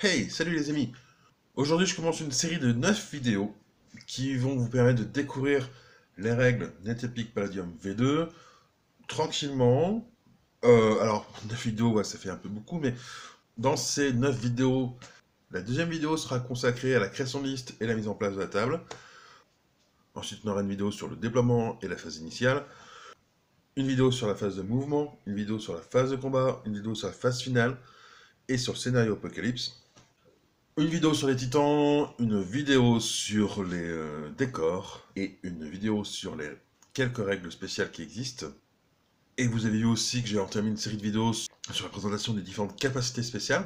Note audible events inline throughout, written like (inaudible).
Hey, salut les amis Aujourd'hui je commence une série de 9 vidéos qui vont vous permettre de découvrir les règles Netepic Palladium V2 tranquillement. Euh, alors 9 (laughs) vidéos, ça fait un peu beaucoup, mais dans ces 9 vidéos, la deuxième vidéo sera consacrée à la création de liste et la mise en place de la table. Ensuite on aura une vidéo sur le déploiement et la phase initiale une vidéo sur la phase de mouvement, une vidéo sur la phase de combat, une vidéo sur la phase finale et sur le scénario Apocalypse. Une vidéo sur les titans, une vidéo sur les euh, décors et une vidéo sur les quelques règles spéciales qui existent. Et vous avez vu aussi que j'ai entamé une série de vidéos sur la présentation des différentes capacités spéciales.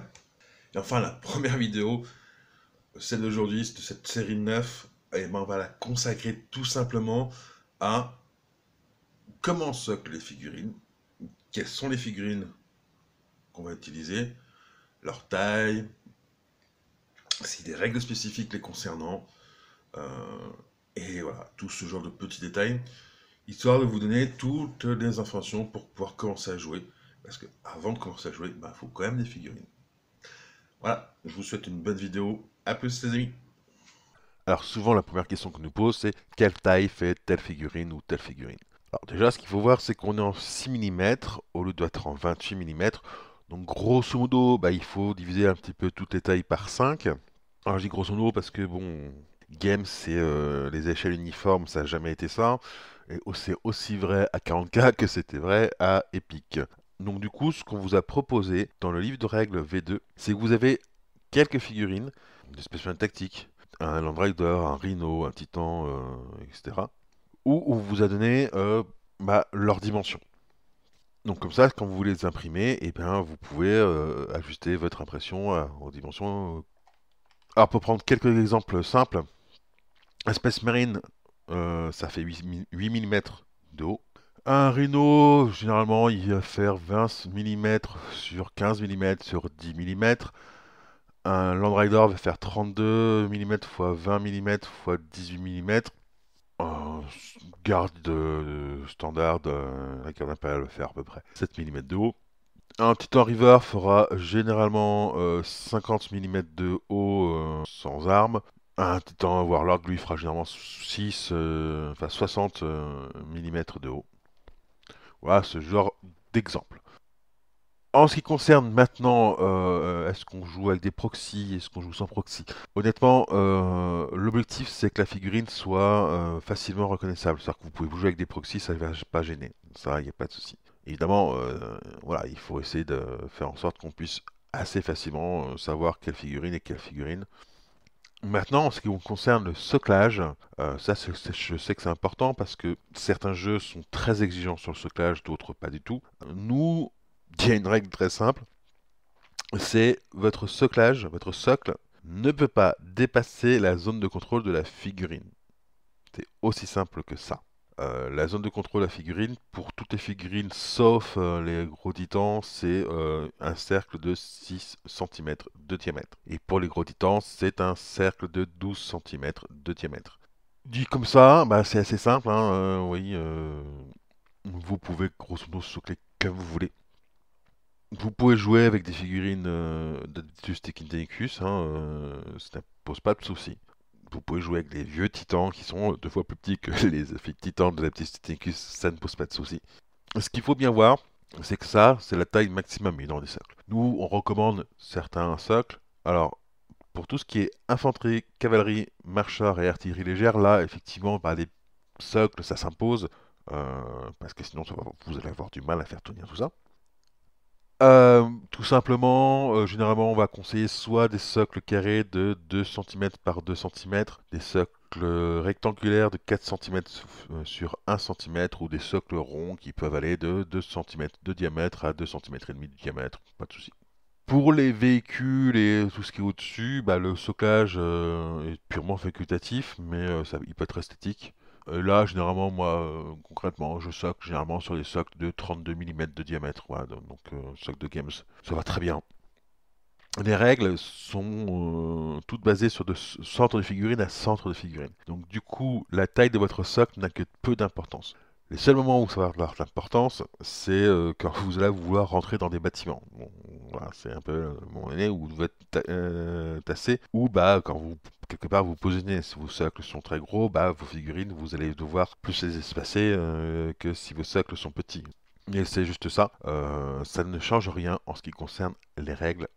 Et enfin, la première vidéo, celle d'aujourd'hui, de cette série 9, et ben, on va la consacrer tout simplement à comment socle les figurines, quelles sont les figurines qu'on va utiliser, leur taille, si des règles spécifiques les concernant, euh, et voilà, tout ce genre de petits détails, histoire de vous donner toutes les informations pour pouvoir commencer à jouer, parce que avant de commencer à jouer, il bah, faut quand même des figurines. Voilà, je vous souhaite une bonne vidéo, à plus les amis alors souvent la première question qu'on nous pose c'est quelle taille fait telle figurine ou telle figurine Alors déjà ce qu'il faut voir c'est qu'on est en 6 mm au lieu d'être en 28 mm. Donc grosso modo bah, il faut diviser un petit peu toutes les tailles par 5. Alors je dis grosso modo parce que bon, Games, c'est euh, les échelles uniformes, ça n'a jamais été ça. Et c'est aussi vrai à 40K que c'était vrai à Epic. Donc du coup, ce qu'on vous a proposé dans le livre de règles V2, c'est que vous avez quelques figurines, des spéciales tactiques, un Land Rider, un Rhino, un Titan, euh, etc. Où on vous a donné euh, bah, leurs dimensions. Donc comme ça, quand vous voulez les imprimer, et eh bien, vous pouvez ajuster votre impression aux dimensions alors pour prendre quelques exemples simples, un Space Marine, euh, ça fait 8, mm de haut. Un rhino, généralement, il va faire 20 mm sur 15 mm sur 10 mm. Un Land va faire 32 mm x 20 mm x 18 mm. Un garde euh, standard, la garde impérial va faire à peu près 7 mm de haut. Un Titan River fera généralement 50 euh, mm de haut euh, sans arme. Un titan warlord lui fera généralement 6, euh, enfin 60 mm de haut. Voilà ce genre d'exemple. En ce qui concerne maintenant, est-ce qu'on joue avec des proxys, est-ce qu'on joue sans proxy Honnêtement, l'objectif c'est que la figurine soit facilement reconnaissable. C'est-à-dire que vous pouvez jouer avec des proxys, ça ne va pas gêner. Ça, il n'y a pas de souci. Évidemment, euh, voilà, il faut essayer de faire en sorte qu'on puisse assez facilement euh, savoir quelle figurine est quelle figurine. Maintenant, en ce qui concerne le soclage, euh, ça je sais que c'est important parce que certains jeux sont très exigeants sur le soclage, d'autres pas du tout. Nous, (laughs) il y a une règle très simple, c'est votre soclage, votre socle ne peut pas dépasser la zone de contrôle de la figurine. C'est aussi simple que ça. Euh, la zone de contrôle à figurines, pour toutes les figurines sauf euh, les gros titans, c'est euh, un cercle de 6 cm de diamètre. Et pour les gros titans, c'est un cercle de 12 cm de diamètre. Dit comme ça, bah, c'est assez simple. Hein, oui, vous pouvez grosso modo soucler comme vous voulez. Vous pouvez jouer avec des figurines de Technicus, hein, ça ne pose pas de soucis vous pouvez jouer avec des vieux titans qui sont deux fois plus petits que (laughs) les titans de la petite Titanicus, ça ne pose pas de soucis. Ce qu'il faut bien voir, c'est que ça, c'est la taille maximum dans des socles. Nous, on recommande certains socles. Alors, pour tout ce qui est infanterie, cavalerie, marcheur et artillerie légère, là, effectivement, bah, les socles, ça s'impose. Euh, parce que sinon, vous allez avoir du mal à faire tenir tout ça. Euh, tout simplement, euh, généralement, on va conseiller soit des socles carrés de 2 cm par 2 cm, des socles euh, rectangulaires de 4 cm sur 1 cm ou des socles ronds qui peuvent aller de 2 cm de diamètre à 2 cm et demi de diamètre, pas de souci. Pour les véhicules et tout ce qui est au-dessus, bah, le soclage est purement facultatif, mais il peut être esthétique. Euh, là, généralement, moi, euh, concrètement, je socle généralement sur des socles de 32 mm de diamètre. donc, euh, socle de Games, ça va très bien. Les règles sont toutes basées sur de centre de figurine à centre de figurine. Donc du coup, la taille de votre socle n'a que peu d'importance. Les seuls moments où ça va avoir de l'importance, c'est euh, quand vous allez vouloir rentrer dans des bâtiments. c'est un peu euh, le moment où vous êtes euh, tassé, ou bah quand vous quelque part vous positionnez. Si vos cercles sont très gros, bah vos figurines, vous allez devoir plus les espacer que si vos cercles sont petits. Et c'est juste ça, ça ne change rien en ce qui concerne les règles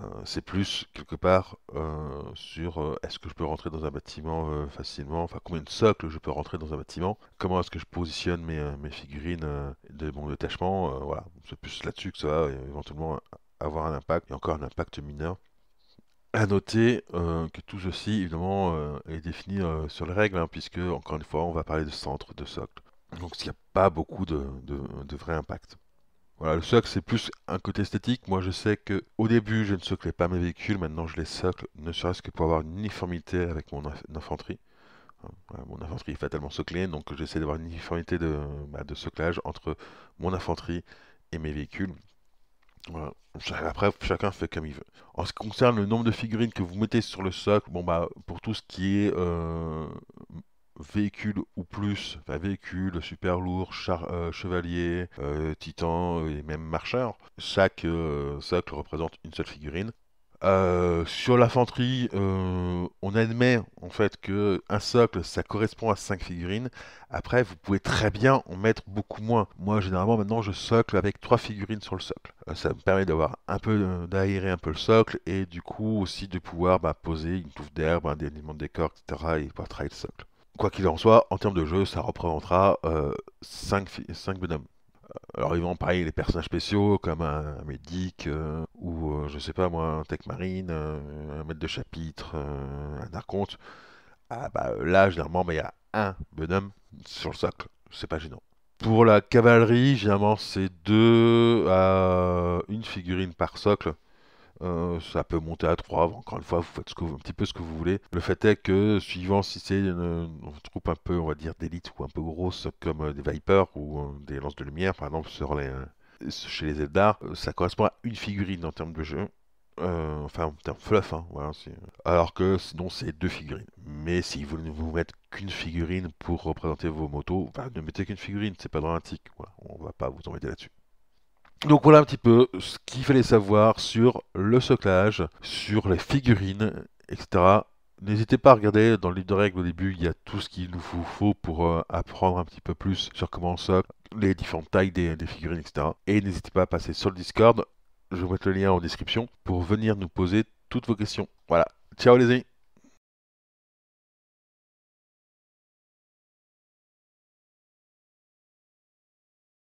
euh, c'est plus quelque part euh, sur euh, est-ce que je peux rentrer dans un bâtiment facilement, enfin combien de socles je peux rentrer dans un bâtiment, comment est-ce que je positionne mes, figurines de mon détachement, voilà, c'est plus là-dessus que ça va éventuellement avoir un impact, et encore un impact mineur. À noter que tout ceci évidemment est défini sur les règles, hein, puisque encore une fois on va parler de centre, de socle. Donc il n'y a pas beaucoup de, vrais de vrai impact. Voilà, le socle c'est plus un côté esthétique. Moi je sais que au début je ne soclais pas mes véhicules, maintenant je les socle, ne serait-ce que pour avoir une uniformité avec mon infanterie. Hein, mon infanterie est fatalement soclée, donc j'essaie d'avoir une uniformité de, bah, de soclage entre mon infanterie et mes véhicules. Après, chacun fait comme il veut. En ce qui concerne le nombre de figurines que vous mettez sur le socle, bon bah pour tout ce qui est euh, véhicule ou plus, enfin véhicules, super lourd, euh, chevalier, euh, titan titans euh, et même marcheurs. Chaque socle représente une seule figurine. sur l'infanterie, on admet en fait que un socle ça correspond à 5 figurines. Après, vous pouvez très bien en mettre beaucoup moins. Moi, généralement, maintenant, je socle avec 3 figurines sur le socle. ça me permet d'avoir un peu d'aérer un peu le socle et du coup aussi de pouvoir bah, poser une touffe d'herbe, des éléments de décor, etc. et pouvoir travailler le socle quoi qu'il en soit, en termes de jeu, ça représentera 5, euh, cinq bonhommes. Euh, alors ils vont pareil les personnages spéciaux comme un, médic euh, ou je sais pas moi un tech marine, un maître de chapitre, un Arconte. Ah bah là généralement bah, il y a un bonhomme sur le socle, c'est pas gênant. Pour la cavalerie, généralement c'est deux à une figurine par socle. Euh, ça peut monter à 3. Encore une fois, vous faites que un petit peu ce que vous voulez. Le fait est que, suivant si c'est une, troupe un peu, on va dire, d'élite ou un peu grosse, comme euh, des Vipers ou euh, des lances de lumière, par exemple, sur les, chez les Eldar, ça correspond à une figurine en termes de jeu. enfin, en termes fluff, hein, alors que sinon c'est deux figurines. Mais si vous ne vous mettez qu'une figurine pour représenter vos motos, ne mettez qu'une figurine, c'est pas dramatique. Voilà. On va pas vous embêter là-dessus. Donc voilà un petit peu ce qu'il fallait savoir sur le soclage, sur les figurines, etc. N'hésitez pas à regarder dans le livre de règles au début, il y a tout ce qu'il nous faut pour euh, apprendre un petit peu plus sur comment on socle, les différentes tailles des, figurines, etc. Et n'hésitez pas à passer sur le Discord, je vous mets le lien en description pour venir nous poser toutes vos questions. Voilà, ciao les amis